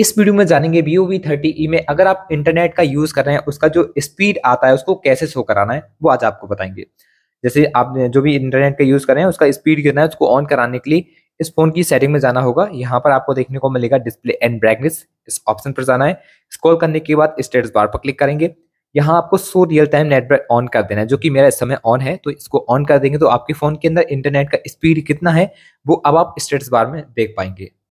इस वीडियो में जानेंगे Vivo V thirty E e में अगर आप इंटरनेट का यूज कर रहे हैं उसका जो स्पीड आता है उसको कैसे शो कराना है वो आज आपको बताएंगे जैसे आप जो भी इंटरनेट का यूज कर रहे हैं उसका स्पीड कितना है उसको ऑन कराने के लिए इस फोन की सेटिंग में जाना होगा यहाँ पर आपको देखने को मिलेगा डिस्प्ले एंड ब्राइटनेस इस ऑप्शन पर जाना है स्क्रॉल करने के बाद स्टेटस बार पर क्लिक करेंगे यहाँ आपको show real time network on कर देना है जो कि मेरा इस समय ऑन है तो इसको ऑन कर देंगे तो आपके फोन के अंदर इंटरनेट का स्पीड कितना है वो अब आप स्टेटस बार में देख पाएंगे